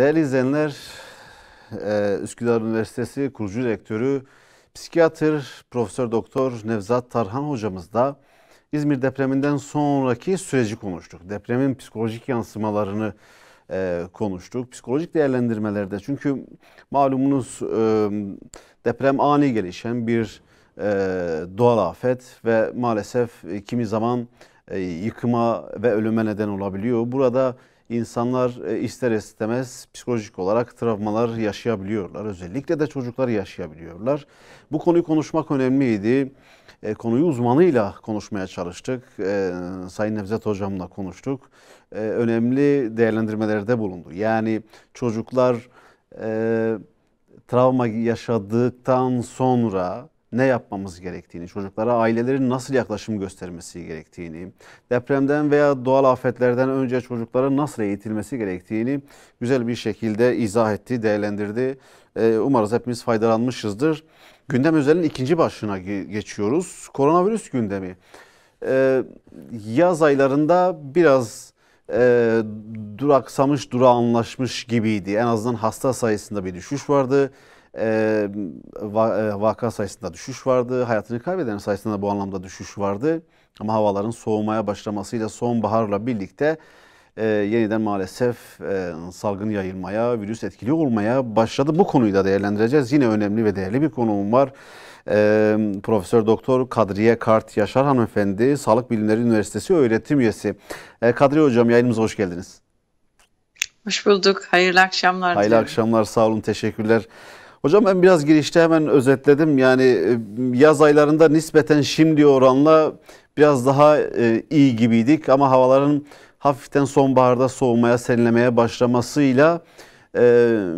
Değerli izleyenler, e, Üsküdar Üniversitesi kurucu rektörü psikiyatr Profesör Doktor Nevzat Tarhan hocamız da İzmir depreminden sonraki süreci konuştuk. Depremin psikolojik yansımalarını e, konuştuk. Psikolojik değerlendirmelerde çünkü malumunuz e, deprem ani gelişen bir doğal afet ve maalesef kimi zaman yıkıma ve ölüme neden olabiliyor. Burada İnsanlar e, ister istemez psikolojik olarak travmalar yaşayabiliyorlar. Özellikle de çocuklar yaşayabiliyorlar. Bu konuyu konuşmak önemliydi. E, konuyu uzmanıyla konuşmaya çalıştık. E, Sayın Nevzat Hocam'la konuştuk. E, önemli değerlendirmelerde bulundu. Yani çocuklar e, travma yaşadıktan sonra ne yapmamız gerektiğini, çocuklara ailelerin nasıl yaklaşım göstermesi gerektiğini, depremden veya doğal afetlerden önce çocuklara nasıl eğitilmesi gerektiğini güzel bir şekilde izah etti, değerlendirdi. Ee, umarız hepimiz faydalanmışızdır. Gündem özelinin ikinci başına geçiyoruz. Koronavirüs gündemi. Ee, yaz aylarında biraz e, duraksamış, durağanlaşmış gibiydi. En azından hasta sayısında bir düşüş vardı e, vaka sayısında düşüş vardı. Hayatını kaybeden sayısında bu anlamda düşüş vardı. Ama havaların soğumaya başlamasıyla sonbaharla birlikte yeniden maalesef salgın yayılmaya, virüs etkili olmaya başladı. Bu konuyu da değerlendireceğiz. Yine önemli ve değerli bir konuğum var. Profesör Doktor Kadriye Kart Yaşar hanımefendi, Sağlık Bilimleri Üniversitesi öğretim üyesi. Kadriye Hocam yayınımıza hoş geldiniz. Hoş bulduk. Hayırlı akşamlar. Hayırlı dilerim. akşamlar. Sağ olun. Teşekkürler. Hocam ben biraz girişte hemen özetledim. Yani e, yaz aylarında nispeten şimdi oranla biraz daha e, iyi gibiydik ama havaların hafiften sonbaharda soğumaya, serinlemeye başlamasıyla e,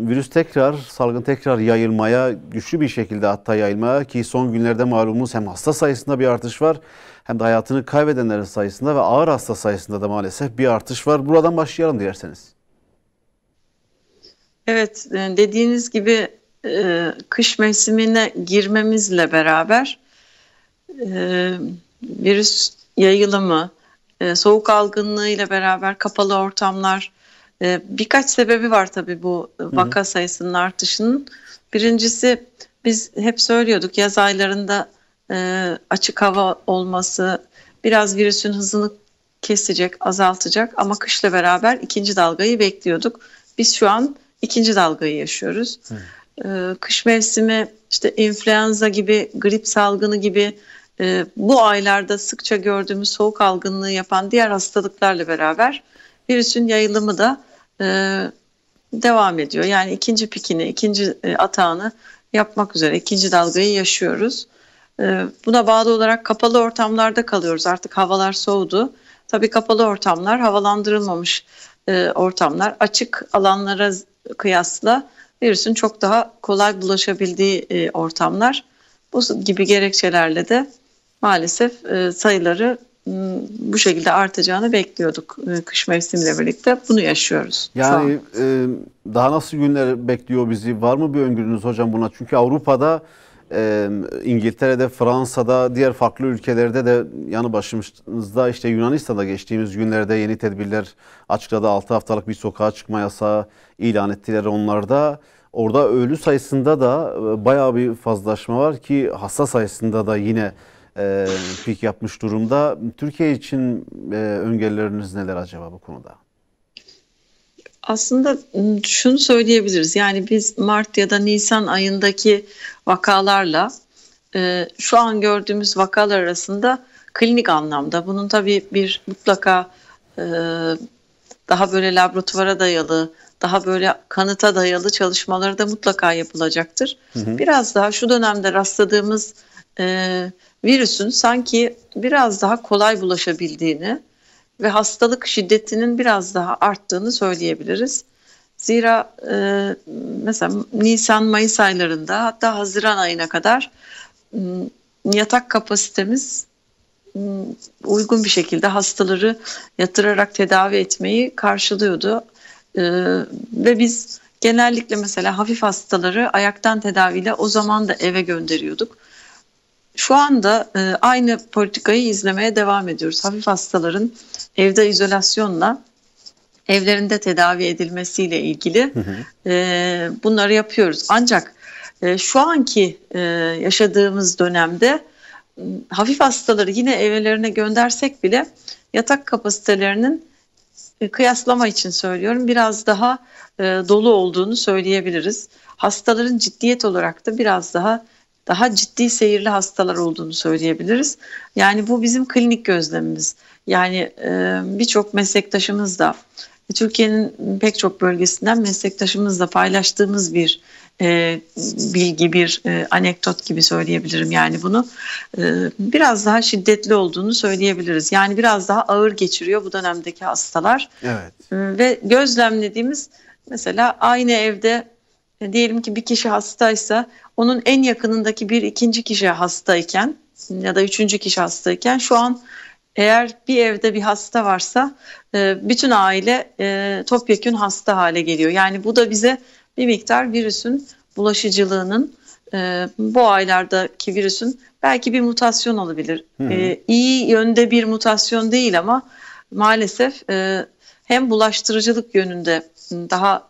virüs tekrar, salgın tekrar yayılmaya, güçlü bir şekilde hatta yayılmaya ki son günlerde malumumuz hem hasta sayısında bir artış var hem de hayatını kaybedenlerin sayısında ve ağır hasta sayısında da maalesef bir artış var. Buradan başlayalım dilerseniz. Evet dediğiniz gibi e, kış mevsimine girmemizle beraber e, virüs yayılımı, e, soğuk algınlığı ile beraber kapalı ortamlar e, birkaç sebebi var tabii bu vaka Hı-hı. sayısının artışının. Birincisi biz hep söylüyorduk yaz aylarında e, açık hava olması biraz virüsün hızını kesecek, azaltacak ama kışla beraber ikinci dalgayı bekliyorduk. Biz şu an ikinci dalgayı yaşıyoruz. Hı. Ee, kış mevsimi işte influenza gibi grip salgını gibi e, bu aylarda sıkça gördüğümüz soğuk algınlığı yapan diğer hastalıklarla beraber virüsün yayılımı da e, devam ediyor. Yani ikinci pikini, ikinci e, atağını yapmak üzere ikinci dalgayı yaşıyoruz. Buna bağlı olarak kapalı ortamlarda kalıyoruz. Artık havalar soğudu. Tabii kapalı ortamlar havalandırılmamış ortamlar. Açık alanlara kıyasla virüsün çok daha kolay bulaşabildiği e, ortamlar. Bu gibi gerekçelerle de maalesef e, sayıları bu şekilde artacağını bekliyorduk e, kış mevsimiyle birlikte. Bunu yaşıyoruz. Yani e, daha nasıl günler bekliyor bizi? Var mı bir öngörünüz hocam buna? Çünkü Avrupa'da e, İngiltere'de, Fransa'da, diğer farklı ülkelerde de yanı başımızda işte Yunanistan'da geçtiğimiz günlerde yeni tedbirler açıkladı. 6 haftalık bir sokağa çıkma yasağı ilan ettiler onlarda. Orada ölü sayısında da e, bayağı bir fazlaşma var ki hasta sayısında da yine e, pik yapmış durumda. Türkiye için e, öngörüleriniz neler acaba bu konuda? aslında şunu söyleyebiliriz. Yani biz Mart ya da Nisan ayındaki vakalarla şu an gördüğümüz vakalar arasında klinik anlamda bunun tabii bir mutlaka daha böyle laboratuvara dayalı, daha böyle kanıta dayalı çalışmaları da mutlaka yapılacaktır. Hı hı. Biraz daha şu dönemde rastladığımız e, virüsün sanki biraz daha kolay bulaşabildiğini, ve hastalık şiddetinin biraz daha arttığını söyleyebiliriz. Zira e, mesela Nisan-Mayıs aylarında hatta Haziran ayına kadar yatak kapasitemiz uygun bir şekilde hastaları yatırarak tedavi etmeyi karşılıyordu. E, ve biz genellikle mesela hafif hastaları ayaktan tedaviyle o zaman da eve gönderiyorduk. Şu anda e, aynı politikayı izlemeye devam ediyoruz. Hafif hastaların evde izolasyonla evlerinde tedavi edilmesiyle ilgili E, bunları yapıyoruz. Ancak e, şu anki e, yaşadığımız dönemde hafif hastaları yine evlerine göndersek bile yatak kapasitelerinin e, kıyaslama için söylüyorum biraz daha e, dolu olduğunu söyleyebiliriz. Hastaların ciddiyet olarak da biraz daha daha ciddi seyirli hastalar olduğunu söyleyebiliriz. Yani bu bizim klinik gözlemimiz. Yani e, birçok meslektaşımız da Türkiye'nin pek çok bölgesinden meslektaşımızla paylaştığımız bir e, bilgi, bir e, anekdot gibi söyleyebilirim. Yani bunu e, biraz daha şiddetli olduğunu söyleyebiliriz. Yani biraz daha ağır geçiriyor bu dönemdeki hastalar. Evet. E, ve gözlemlediğimiz mesela aynı evde diyelim ki bir kişi hastaysa onun en yakınındaki bir ikinci kişi hastayken ya da üçüncü kişi hastayken şu an eğer bir evde bir hasta varsa e, bütün aile e, topyekün hasta hale geliyor. Yani bu da bize bir miktar virüsün bulaşıcılığının e, bu aylardaki virüsün belki bir mutasyon olabilir. Hı hı. İyi yönde bir mutasyon değil ama maalesef hem bulaştırıcılık yönünde daha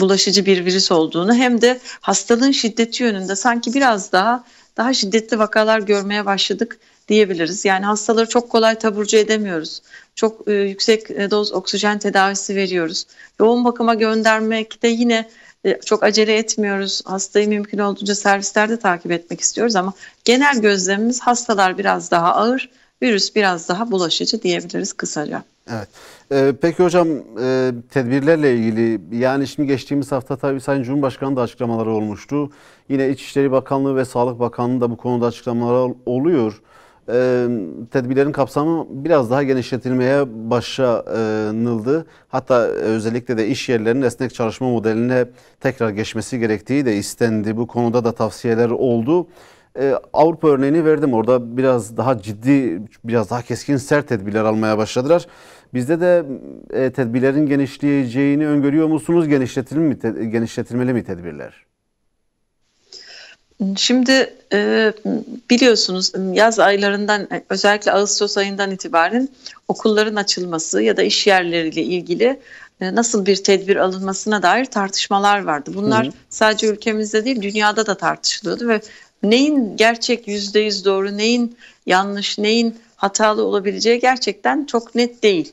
bulaşıcı bir virüs olduğunu hem de hastalığın şiddeti yönünde sanki biraz daha daha şiddetli vakalar görmeye başladık diyebiliriz. Yani hastaları çok kolay taburcu edemiyoruz. Çok e, yüksek e, doz oksijen tedavisi veriyoruz. Yoğun bakıma göndermek de yine e, çok acele etmiyoruz. Hastayı mümkün olduğunca servislerde takip etmek istiyoruz ama genel gözlemimiz hastalar biraz daha ağır, virüs biraz daha bulaşıcı diyebiliriz kısaca. Evet. Ee, peki hocam e, tedbirlerle ilgili yani şimdi geçtiğimiz hafta tabii Sayın Cumhurbaşkanı da açıklamaları olmuştu. Yine İçişleri Bakanlığı ve Sağlık Bakanlığı da bu konuda açıklamalar oluyor. Ee, tedbirlerin kapsamı biraz daha genişletilmeye başlanıldı. Hatta özellikle de iş yerlerinin esnek çalışma modeline tekrar geçmesi gerektiği de istendi. Bu konuda da tavsiyeler oldu. Ee, Avrupa örneğini verdim. Orada biraz daha ciddi, biraz daha keskin sert tedbirler almaya başladılar. Bizde de e, tedbirlerin genişleyeceğini öngörüyor musunuz? Genişletilmeli mi, genişletilmeli mi tedbirler? Şimdi e, biliyorsunuz yaz aylarından özellikle Ağustos ayından itibaren okulların açılması ya da iş yerleriyle ilgili e, nasıl bir tedbir alınmasına dair tartışmalar vardı. Bunlar sadece ülkemizde değil dünyada da tartışılıyordu ve neyin gerçek yüzde yüz doğru, neyin yanlış, neyin hatalı olabileceği gerçekten çok net değil.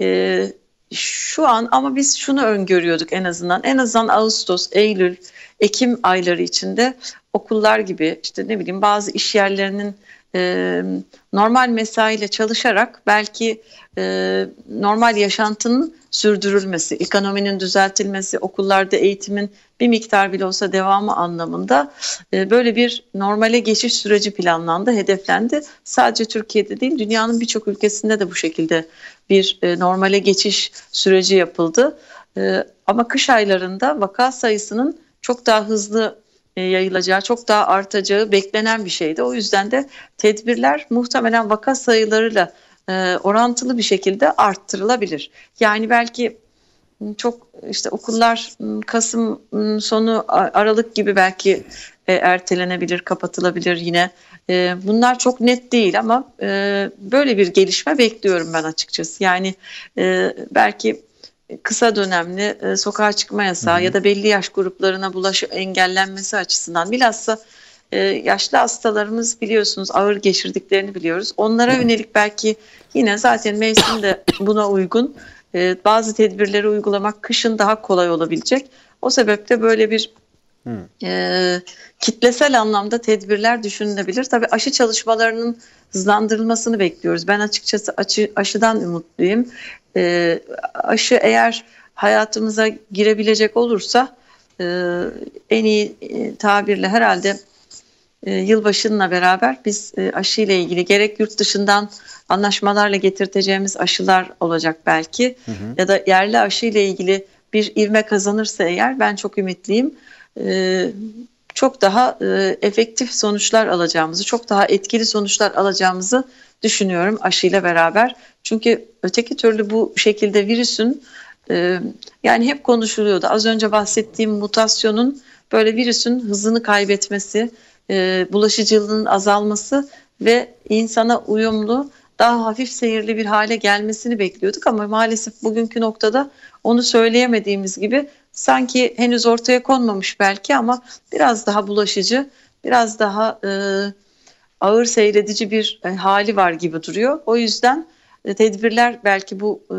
Ee, şu an ama biz şunu öngörüyorduk en azından. En azından Ağustos, Eylül, Ekim ayları içinde okullar gibi işte ne bileyim bazı iş yerlerinin e, normal mesaiyle çalışarak belki e, normal yaşantının sürdürülmesi, ekonominin düzeltilmesi, okullarda eğitimin bir miktar bile olsa devamı anlamında e, böyle bir normale geçiş süreci planlandı, hedeflendi. Sadece Türkiye'de değil, dünyanın birçok ülkesinde de bu şekilde bir e, normale geçiş süreci yapıldı. E, ama kış aylarında vaka sayısının çok daha hızlı yayılacağı, çok daha artacağı beklenen bir şeydi. O yüzden de tedbirler muhtemelen vaka sayılarıyla e, orantılı bir şekilde arttırılabilir. Yani belki çok işte okullar Kasım sonu Aralık gibi belki e, ertelenebilir, kapatılabilir yine. E, bunlar çok net değil ama e, böyle bir gelişme bekliyorum ben açıkçası. Yani e, belki kısa dönemli e, sokağa çıkma yasağı hı hı. ya da belli yaş gruplarına bulaşı engellenmesi açısından bilhassa ee, yaşlı hastalarımız biliyorsunuz ağır geçirdiklerini biliyoruz. Onlara yönelik belki yine zaten mevsim de buna uygun ee, bazı tedbirleri uygulamak kışın daha kolay olabilecek. O sebeple böyle bir Hmm. E, kitlesel anlamda tedbirler düşünülebilir. Tabii aşı çalışmalarının hızlandırılmasını bekliyoruz. Ben açıkçası aşı, aşıdan umutluyum. Ee, aşı eğer hayatımıza girebilecek olursa e, en iyi e, tabirle herhalde e, yılbaşınla beraber biz e, aşı ile ilgili gerek yurt dışından anlaşmalarla getirteceğimiz aşılar olacak belki hı hı. ya da yerli aşı ile ilgili bir ivme kazanırsa eğer ben çok ümitliyim. E, çok daha e, efektif sonuçlar alacağımızı, çok daha etkili sonuçlar alacağımızı düşünüyorum aşıyla beraber. Çünkü öteki türlü bu şekilde virüsün yani hep konuşuluyordu. Az önce bahsettiğim mutasyonun böyle virüsün hızını kaybetmesi, e, bulaşıcılığın azalması ve insana uyumlu daha hafif seyirli bir hale gelmesini bekliyorduk ama maalesef bugünkü noktada onu söyleyemediğimiz gibi sanki henüz ortaya konmamış belki ama biraz daha bulaşıcı, biraz daha e, ağır seyredici bir e, hali var gibi duruyor. O yüzden e, tedbirler belki bu e,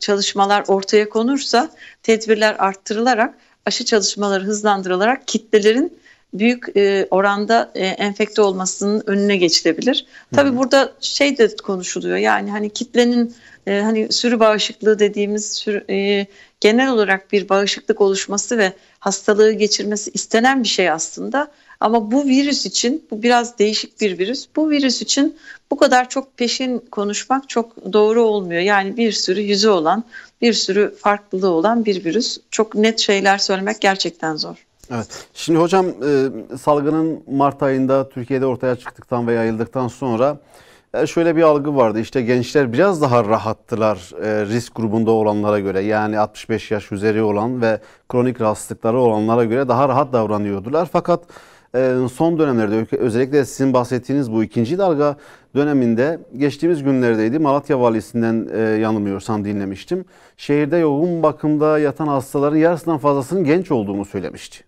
çalışmalar ortaya konursa tedbirler arttırılarak aşı çalışmaları hızlandırılarak kitlelerin büyük e, oranda e, enfekte olmasının önüne geçilebilir. Tabii burada şey de konuşuluyor yani hani kitlenin e, hani sürü bağışıklığı dediğimiz sürü, genel olarak bir bağışıklık oluşması ve hastalığı geçirmesi istenen bir şey aslında. Ama bu virüs için bu biraz değişik bir virüs. Bu virüs için bu kadar çok peşin konuşmak çok doğru olmuyor. Yani bir sürü yüzü olan, bir sürü farklılığı olan bir virüs. Çok net şeyler söylemek gerçekten zor. Evet. Şimdi hocam e, salgının Mart ayında Türkiye'de ortaya çıktıktan ve yayıldıktan sonra e, şöyle bir algı vardı. İşte gençler biraz daha rahattılar e, risk grubunda olanlara göre. Yani 65 yaş üzeri olan ve kronik rahatsızlıkları olanlara göre daha rahat davranıyordular. Fakat e, son dönemlerde özellikle sizin bahsettiğiniz bu ikinci dalga döneminde geçtiğimiz günlerdeydi. Malatya valisinden e, yanılmıyorsam dinlemiştim. Şehirde yoğun bakımda yatan hastaların yarısından fazlasının genç olduğunu söylemişti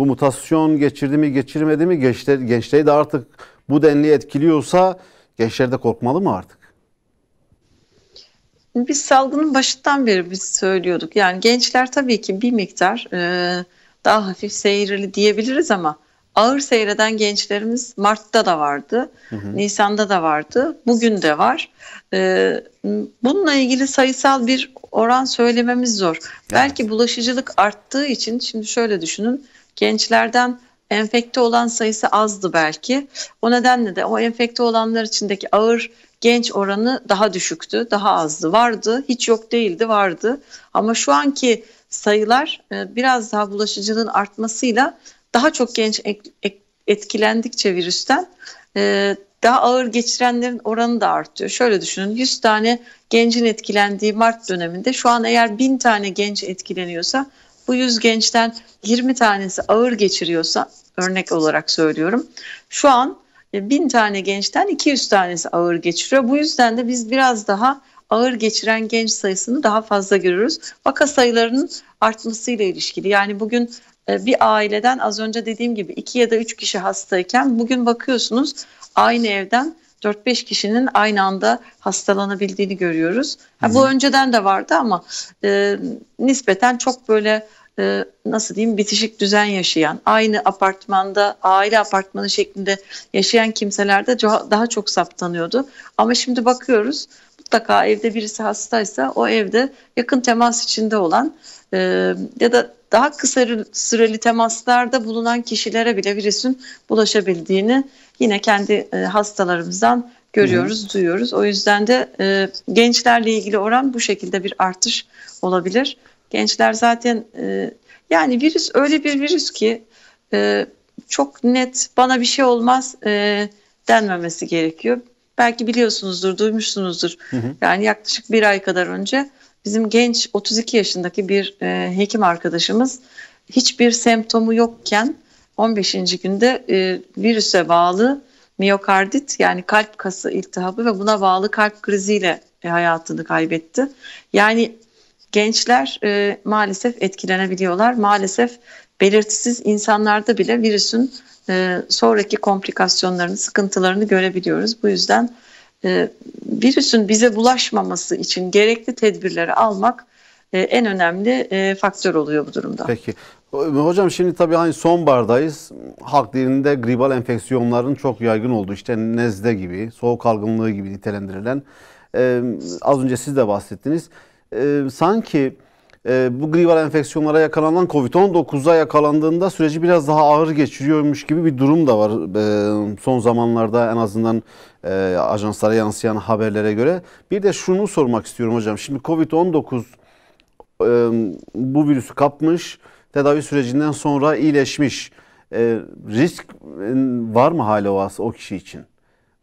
bu mutasyon geçirdi mi geçirmedi mi gençler, gençleri de artık bu denli etkiliyorsa gençler de korkmalı mı artık? Biz salgının başından beri biz söylüyorduk. Yani gençler tabii ki bir miktar e, daha hafif seyrili diyebiliriz ama ağır seyreden gençlerimiz Mart'ta da vardı, hı hı. Nisan'da da vardı, bugün de var. Ee, bununla ilgili sayısal bir oran söylememiz zor. Evet. Belki bulaşıcılık arttığı için şimdi şöyle düşünün gençlerden enfekte olan sayısı azdı belki. O nedenle de o enfekte olanlar içindeki ağır genç oranı daha düşüktü, daha azdı. Vardı, hiç yok değildi, vardı. Ama şu anki sayılar e, biraz daha bulaşıcılığın artmasıyla daha çok genç etkilendikçe virüsten e, daha ağır geçirenlerin oranı da artıyor. Şöyle düşünün 100 tane gencin etkilendiği Mart döneminde şu an eğer 1000 tane genç etkileniyorsa bu 100 gençten 20 tanesi ağır geçiriyorsa örnek olarak söylüyorum. Şu an 1000 e, tane gençten 200 tanesi ağır geçiriyor. Bu yüzden de biz biraz daha ağır geçiren genç sayısını daha fazla görüyoruz. Vaka sayılarının artmasıyla ilişkili. Yani bugün e, bir aileden az önce dediğim gibi 2 ya da 3 kişi hastayken bugün bakıyorsunuz aynı evden 4-5 kişinin aynı anda hastalanabildiğini görüyoruz. Ha, bu önceden de vardı ama e, nispeten çok böyle e, nasıl diyeyim bitişik düzen yaşayan, aynı apartmanda aile apartmanı şeklinde yaşayan kimselerde daha çok saptanıyordu. Ama şimdi bakıyoruz mutlaka evde birisi hastaysa o evde yakın temas içinde olan e, ya da daha kısa süreli temaslarda bulunan kişilere bile virüsün bulaşabildiğini yine kendi e, hastalarımızdan görüyoruz, duyuyoruz. O yüzden de e, gençlerle ilgili oran bu şekilde bir artış olabilir. Gençler zaten e, yani virüs öyle bir virüs ki e, çok net bana bir şey olmaz e, denmemesi gerekiyor. Belki biliyorsunuzdur, duymuşsunuzdur. Hı hı. Yani yaklaşık bir ay kadar önce bizim genç 32 yaşındaki bir e, hekim arkadaşımız hiçbir semptomu yokken 15. günde e, virüse bağlı miyokardit yani kalp kası iltihabı ve buna bağlı kalp kriziyle e, hayatını kaybetti. Yani gençler e, maalesef etkilenebiliyorlar. Maalesef belirtisiz insanlarda bile virüsün e, sonraki komplikasyonlarını, sıkıntılarını görebiliyoruz. Bu yüzden e, virüsün bize bulaşmaması için gerekli tedbirleri almak e, en önemli e, faktör oluyor bu durumda. Peki. Hocam şimdi tabii hani sonbahardayız. Halk dilinde gribal enfeksiyonların çok yaygın olduğu işte nezle gibi, soğuk algınlığı gibi nitelendirilen ee, az önce siz de bahsettiniz e, sanki e, bu gribal enfeksiyonlara yakalanan COVID-19'a yakalandığında süreci biraz daha ağır geçiriyormuş gibi bir durum da var. E, son zamanlarda en azından e, ajanslara yansıyan haberlere göre. Bir de şunu sormak istiyorum hocam. Şimdi COVID-19 e, bu virüsü kapmış, tedavi sürecinden sonra iyileşmiş. E, risk e, var mı hala o, o kişi için?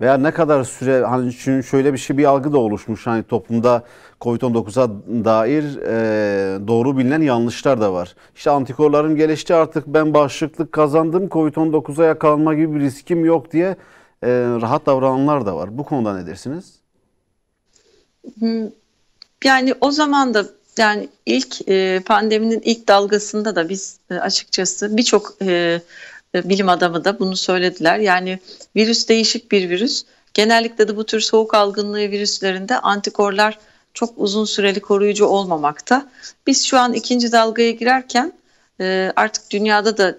veya ne kadar süre hani çünkü şöyle bir şey bir algı da oluşmuş hani toplumda Covid-19'a dair e, doğru bilinen yanlışlar da var. İşte antikorlarım gelişti artık ben bağışıklık kazandım Covid-19'a yakalanma gibi bir riskim yok diye e, rahat davrananlar da var. Bu konuda ne dersiniz? Hmm. Yani o zaman da yani ilk e, pandeminin ilk dalgasında da biz e, açıkçası birçok e, e, bilim adamı da bunu söylediler. Yani virüs değişik bir virüs. Genellikle de bu tür soğuk algınlığı virüslerinde antikorlar çok uzun süreli koruyucu olmamakta. Biz şu an ikinci dalgaya girerken e, artık dünyada da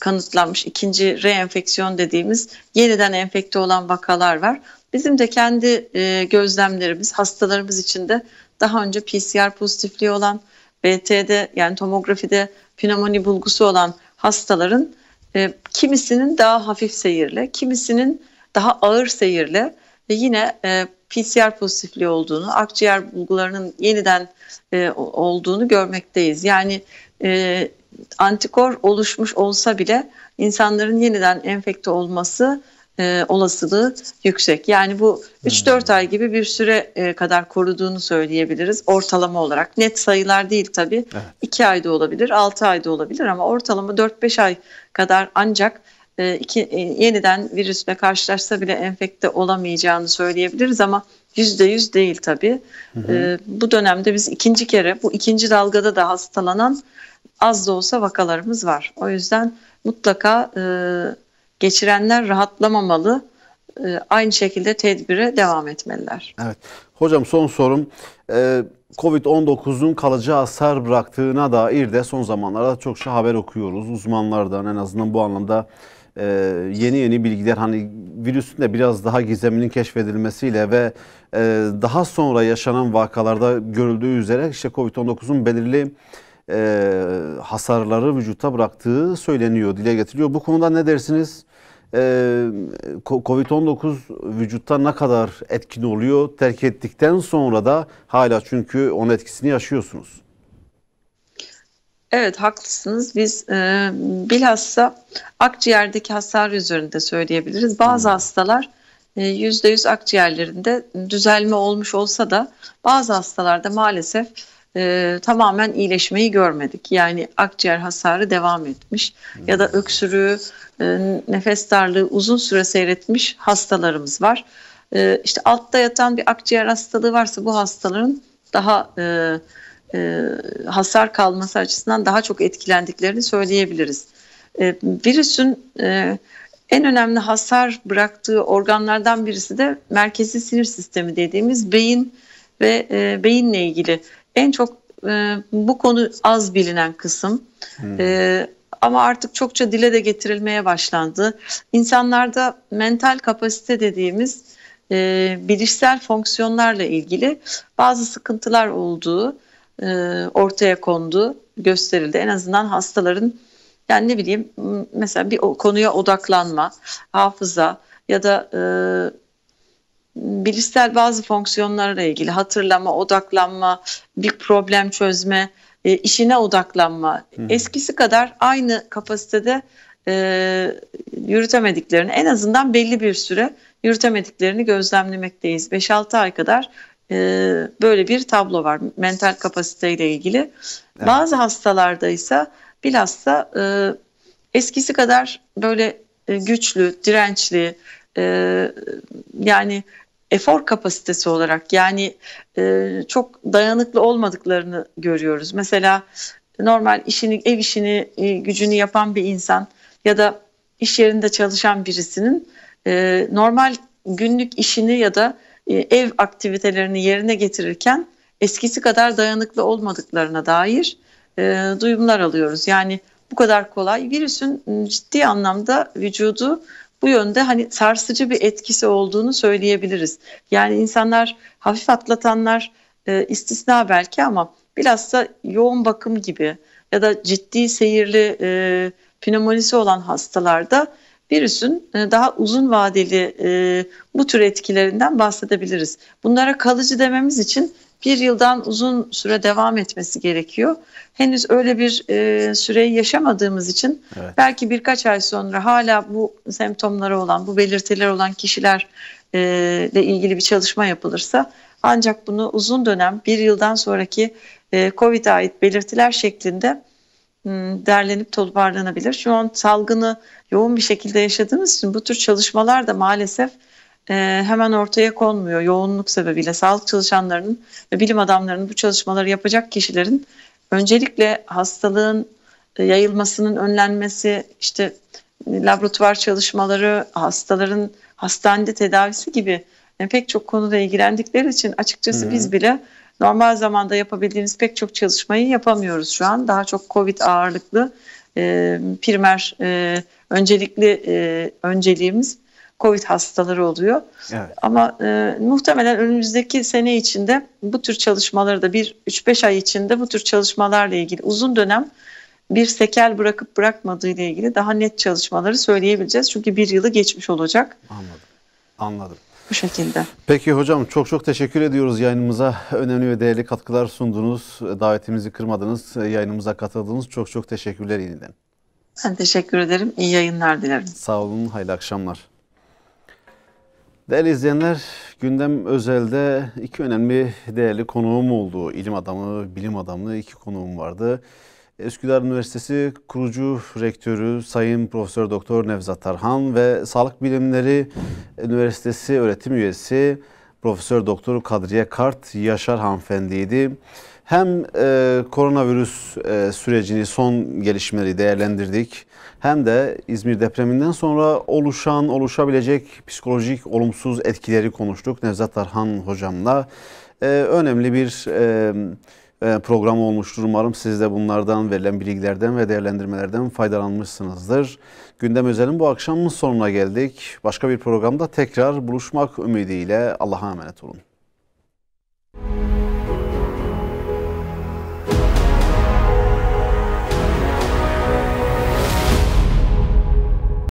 kanıtlanmış ikinci reenfeksiyon dediğimiz yeniden enfekte olan vakalar var. Bizim de kendi e, gözlemlerimiz hastalarımız için de daha önce PCR pozitifliği olan BT'de yani tomografide pnömoni bulgusu olan hastaların e, kimisinin daha hafif seyirle, kimisinin daha ağır seyirle ve yine e, PCR pozitifliği olduğunu, akciğer bulgularının yeniden e, olduğunu görmekteyiz. Yani e, antikor oluşmuş olsa bile insanların yeniden enfekte olması e, olasılığı yüksek. Yani bu 3-4 hmm. ay gibi bir süre e, kadar koruduğunu söyleyebiliriz ortalama olarak. Net sayılar değil tabii. Evet. ayda olabilir, 6 ayda olabilir ama ortalama 4-5 ay kadar ancak e, iki, e, yeniden virüsle karşılaşsa bile enfekte olamayacağını söyleyebiliriz ama yüzde yüz değil tabii. Hı hı. E, bu dönemde biz ikinci kere bu ikinci dalgada da hastalanan az da olsa vakalarımız var. O yüzden mutlaka e, geçirenler rahatlamamalı. E, aynı şekilde tedbire devam etmeliler. Evet. Hocam son sorum. E, Covid-19'un kalıcı hasar bıraktığına dair de son zamanlarda çok şey haber okuyoruz. Uzmanlardan en azından bu anlamda e, yeni yeni bilgiler hani virüsün de biraz daha gizeminin keşfedilmesiyle ve e, daha sonra yaşanan vakalarda görüldüğü üzere işte Covid-19'un belirli e, hasarları vücutta bıraktığı söyleniyor, dile getiriliyor. Bu konuda ne dersiniz? E, Covid-19 vücutta ne kadar etkin oluyor? Terk ettikten sonra da hala çünkü onun etkisini yaşıyorsunuz. Evet haklısınız. Biz e, bilhassa akciğerdeki hasar üzerinde söyleyebiliriz. Bazı hmm. hastalar %100 e, akciğerlerinde düzelme olmuş olsa da bazı hastalarda maalesef e, tamamen iyileşmeyi görmedik. Yani akciğer hasarı devam etmiş hmm. ya da hmm. öksürüğü, e, nefes darlığı uzun süre seyretmiş hastalarımız var. E, işte altta yatan bir akciğer hastalığı varsa bu hastaların daha e, e, hasar kalması açısından daha çok etkilendiklerini söyleyebiliriz. E, virüsün e, en önemli hasar bıraktığı organlardan birisi de merkezi sinir sistemi dediğimiz beyin ve e, beyinle ilgili en çok e, bu konu az bilinen kısım. Hmm. E, ama artık çokça dile de getirilmeye başlandı. İnsanlarda mental kapasite dediğimiz e, bilişsel fonksiyonlarla ilgili bazı sıkıntılar olduğu e, ortaya kondu, gösterildi. En azından hastaların yani ne bileyim mesela bir konuya odaklanma, hafıza ya da e, bilişsel bazı fonksiyonlarla ilgili hatırlama, odaklanma, bir problem çözme, e, işine odaklanma hmm. eskisi kadar aynı kapasitede e, yürütemediklerini en azından belli bir süre yürütemediklerini gözlemlemekteyiz. 5-6 ay kadar e, böyle bir tablo var mental kapasiteyle ilgili. Evet. Bazı hastalarda ise bilhassa e, eskisi kadar böyle e, güçlü, dirençli, e, yani efor kapasitesi olarak yani e, çok dayanıklı olmadıklarını görüyoruz. Mesela normal işini, ev işini, e, gücünü yapan bir insan ya da iş yerinde çalışan birisinin e, normal günlük işini ya da e, ev aktivitelerini yerine getirirken eskisi kadar dayanıklı olmadıklarına dair e, duyumlar alıyoruz. Yani bu kadar kolay virüsün ıı, ciddi anlamda vücudu bu yönde hani sarsıcı bir etkisi olduğunu söyleyebiliriz. Yani insanlar hafif atlatanlar e, istisna belki ama biraz da yoğun bakım gibi ya da ciddi seyirli e, pneumonisi olan hastalarda virüsün e, daha uzun vadeli e, bu tür etkilerinden bahsedebiliriz. Bunlara kalıcı dememiz için bir yıldan uzun süre devam etmesi gerekiyor. Henüz öyle bir e, süreyi yaşamadığımız için evet. belki birkaç ay sonra hala bu semptomları olan, bu belirtiler olan kişilerle e, ilgili bir çalışma yapılırsa ancak bunu uzun dönem bir yıldan sonraki e, COVID'e ait belirtiler şeklinde hmm, derlenip toparlanabilir. Şu an salgını yoğun bir şekilde yaşadığımız için bu tür çalışmalar da maalesef e, hemen ortaya konmuyor yoğunluk sebebiyle. Sağlık çalışanlarının ve bilim adamlarının bu çalışmaları yapacak kişilerin öncelikle hastalığın e, yayılmasının önlenmesi, işte e, laboratuvar çalışmaları, hastaların hastanede tedavisi gibi e, pek çok konuda ilgilendikleri için açıkçası hmm. biz bile normal zamanda yapabildiğimiz pek çok çalışmayı yapamıyoruz şu an. Daha çok COVID ağırlıklı e, primer e, öncelikli e, önceliğimiz COVID hastaları oluyor. Evet. Ama e, muhtemelen önümüzdeki sene içinde bu tür çalışmaları da bir 3-5 ay içinde bu tür çalışmalarla ilgili uzun dönem bir sekel bırakıp bırakmadığı ile ilgili daha net çalışmaları söyleyebileceğiz. Çünkü bir yılı geçmiş olacak. Anladım. Anladım. Bu şekilde. Peki hocam çok çok teşekkür ediyoruz yayınımıza. Önemli ve değerli katkılar sundunuz. Davetimizi kırmadınız. Yayınımıza katıldınız. Çok çok teşekkürler yeniden. Ben teşekkür ederim. İyi yayınlar dilerim. Sağ olun. Hayırlı akşamlar. Değerli izleyenler, gündem özelde iki önemli değerli konuğum oldu. İlim adamı, bilim adamı iki konuğum vardı. Üsküdar Üniversitesi kurucu rektörü Sayın Profesör Doktor Nevzat Tarhan ve Sağlık Bilimleri Üniversitesi öğretim üyesi Profesör Doktor Kadriye Kart Yaşar hanımefendiydi. Hem e, koronavirüs e, sürecini son gelişmeleri değerlendirdik. Hem de İzmir depreminden sonra oluşan, oluşabilecek psikolojik olumsuz etkileri konuştuk Nevzat Tarhan hocamla. E, önemli bir e, e, program olmuştur. Umarım siz de bunlardan verilen bilgilerden ve değerlendirmelerden faydalanmışsınızdır. Gündem özelim bu akşamın sonuna geldik. Başka bir programda tekrar buluşmak ümidiyle Allah'a emanet olun.